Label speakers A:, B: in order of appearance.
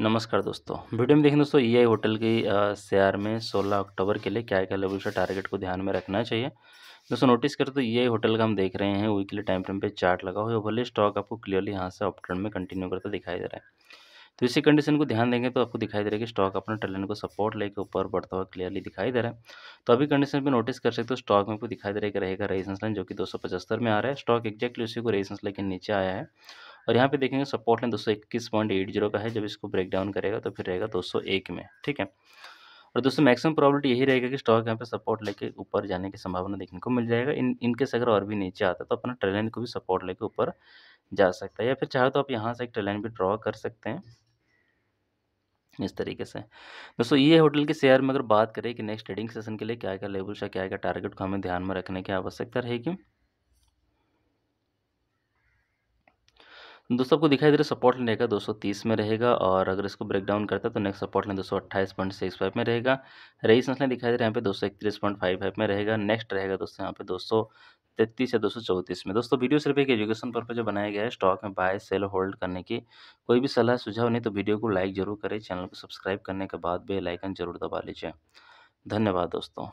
A: नमस्कार दोस्तों वीडियो में देखें दोस्तों ई e आई होटल की शेयर में 16 अक्टूबर के लिए क्या क्या लेवल से टारगेट को ध्यान में रखना चाहिए दोस्तों नोटिस करें तो ई e होटल का हम देख रहे हैं वीकली टाइम फ्रेम पे चार्ट लगा हुआ है भले स्टॉक आपको क्लियरली यहाँ से अप में कंटिन्यू करता दिखाई दे रहा है तो इसी कंडीशन को ध्यान देंगे तो आपको दिखाई दे रहा है कि स्टॉक अपने ट्रेलन को सपोर्ट लेकर ऊपर बढ़ता हुआ क्लियरली दिखाई दे रहा है तो अभी कंडीशन पे नोटिस कर सकते हो स्टॉक में आपको दिखाई दे रहा है कि रहेगा रेजिस्टेंस लाइन जो कि दो में आ रहा है स्टॉक एक्जैक्टली उसी को रेजिस्टेंस लेकर नीचे आया है और यहाँ पे देखेंगे सपोर्ट लाइन सौ इक्कीस पॉइंट एट जीरो का है जब इसको ब्रेक डाउन करेगा तो फिर रहेगा दो सौ एक में ठीक है और दोस्तों मैक्सिमम प्रॉब्लिटी यही रहेगा कि स्टॉक यहाँ पे सपोर्ट लेके ऊपर जाने की संभावना देखने को मिल जाएगा इन इनकेस अगर और भी नीचे आता तो अपना ट्रेलाइन को भी सपोर्ट लेके ऊपर जा सकता है या फिर चाहे तो आप यहाँ से एक ट्रेलाइन भी ड्रॉ कर सकते हैं इस तरीके से दोस्तों ये होटल के शेयर में अगर बात करें कि नेक्स्ट ट्रेडिंग सेशन के लिए क्या क्या लेवल है क्या क्या टारगेट को हमें ध्यान में रखने की आवश्यकता रहेगी दोस्तों आपको दिखाई दे रहा है सपोर्ट लाइन रहेगा 230 में रहेगा और अगर इसको ब्रेक डाउन करता है तो नेक्स्ट सपोर्ट लाइन दो सौ में रहेगा रेजिस्टेंस लाइन दिखाई दे रहा है यहाँ पे दो सौ में रहेगा नेक्स्ट रहेगा दोस्तों यहाँ पे दो तैतीस या दो सौ चौंतीस में दोस्तों वीडियो सिर्फ एक एजुकेशन पर्पज जो बनाया गया है स्टॉक में बाय सेल होल्ड करने की कोई भी सलाह सुझाव नहीं तो वीडियो को लाइक जरूर करें चैनल को सब्सक्राइब करने के बाद बेल आइकन जरूर दबा लीजिए धन्यवाद दोस्तों